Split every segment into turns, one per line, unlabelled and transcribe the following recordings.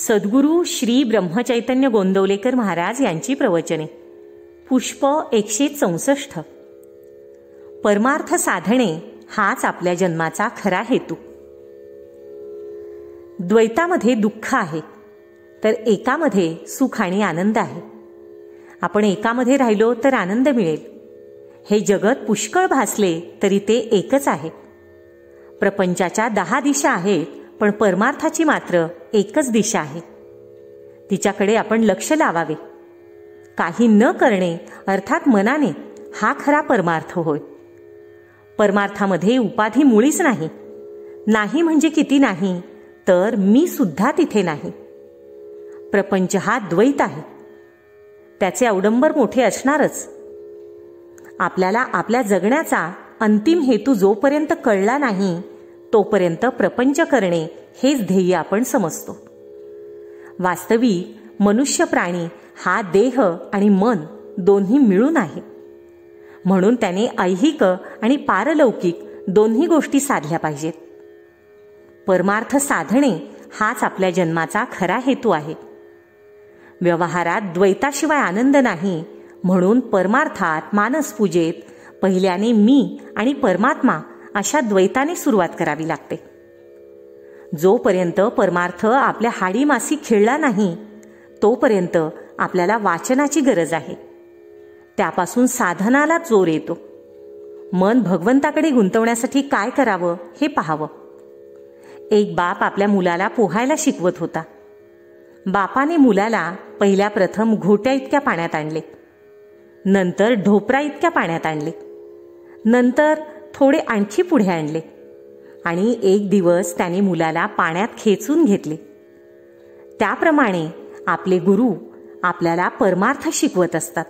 सद्गुरू श्री ब्रह्मचैतन्य गोंदवलेकर महाराज यांची प्रवचने पुष्प एकशे चौसष्ट परमार्थ साधणे हाच आपल्या जन्माचा खरा हेतू द्वैतामध्ये दुःख आहे तर एकामध्ये सुख आणि आनंद आहे आपण एकामध्ये राहिलो तर आनंद मिळेल हे जगत पुष्कळ भासले तरी ते एकच आहे प्रपंचाच्या दहा दिशा आहेत पण परमार्थाची मात्र एकच दिशा आहे तिच्याकडे आपण लक्ष लावावे काही न करणे अर्थात मनाने हा खरा परमार्थ होय परमार्थामध्ये उपाधी मुळीच नाही नाही म्हणजे किती नाही तर मी सुद्धा तिथे नाही प्रपंच हा द्वैत आहे त्याचे अवडंबर मोठे असणारच आपल्याला आपल्या जगण्याचा अंतिम हेतू जोपर्यंत कळला नाही तोपर्यंत प्रपंच करणे हेच ध्येय आपण समजतो वास्तवी मनुष्य प्राणी हा देह आणि मन दोन्ही मिळून आहे म्हणून त्याने ऐहिक आणि पारलौकिक दोन्ही गोष्टी साधल्या पाहिजेत परमार्थ साधणे हाच आपल्या जन्माचा खरा हेतू आहे व्यवहारात द्वैताशिवाय आनंद नाही म्हणून परमार्थात मानसपूजेत पहिल्याने मी आणि परमात्मा अशा द्वैताने सुरुवात करावी लागते जोपर्यंत परमार्थ आपल्या हाडीमासी खेळला नाही तोपर्यंत आपल्याला वाचनाची गरज आहे त्यापासून साधनाला जोर येतो मन भगवंताकडे गुंतवण्यासाठी काय करावं हे पाहावं एक बाप आपल्या मुलाला पोहायला शिकवत होता बापाने मुलाला पहिल्या प्रथम घोट्या इतक्या पाण्यात आणले नंतर ढोपरा इतक्या पाण्यात आणले नंतर थोडे आणखी पुढे आणले आणि एक दिवस त्याने मुलाला पाण्यात खेचून घेतले त्याप्रमाणे आपले गुरु आपल्याला परमार्थ शिकवत असतात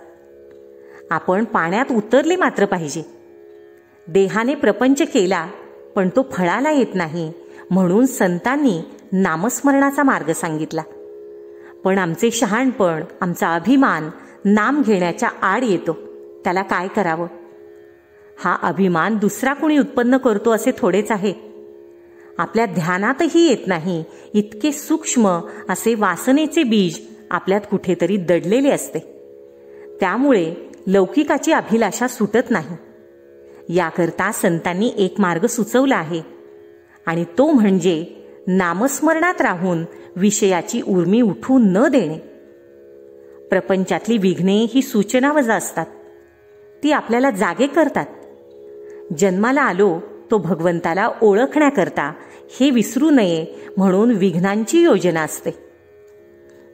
आपण पाण्यात उतरले मात्र पाहिजे देहाने प्रपंच केला पण तो फळाला येत नाही म्हणून संतांनी नामस्मरणाचा मार्ग सांगितला पण आमचे शहाणपण आमचा अभिमान नाम घेण्याच्या आड येतो त्याला काय करावं हा अभिमान दुसरा कोणी उत्पन्न करतो असे थोडेच आहे आपल्या ध्यानातही येत नाही इतके सूक्ष्म असे वासनेचे बीज आपल्यात कुठेतरी दडलेले असते त्यामुळे लौकिकाची अभिलाषा सुटत नाही याकरता संतांनी एक मार्ग सुचवला आहे आणि तो म्हणजे नामस्मरणात राहून विषयाची उर्मी उठू न देणे प्रपंचातली विघ्ने ही सूचनावजा असतात ती आपल्याला जागे करतात जन्माला आलो तो भगवंताला ओळखण्याकरता हे विसरू नये म्हणून विघ्नांची योजना असते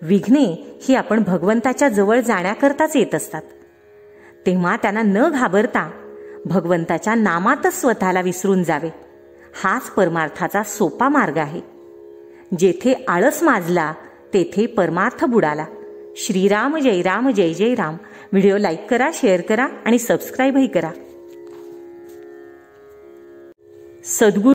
विघ्ने ही आपण भगवंताच्या जवळ जाण्याकरताच येत असतात तेव्हा त्यांना न घाबरता भगवंताच्या नामातच स्वतःला विसरून जावे हाच परमार्थाचा सोपा मार्ग आहे जेथे आळस माजला तेथे परमार्थ बुडाला श्रीराम जय राम जय जय राम व्हिडिओ लाईक करा शेअर करा आणि सबस्क्राईबही करा 首都。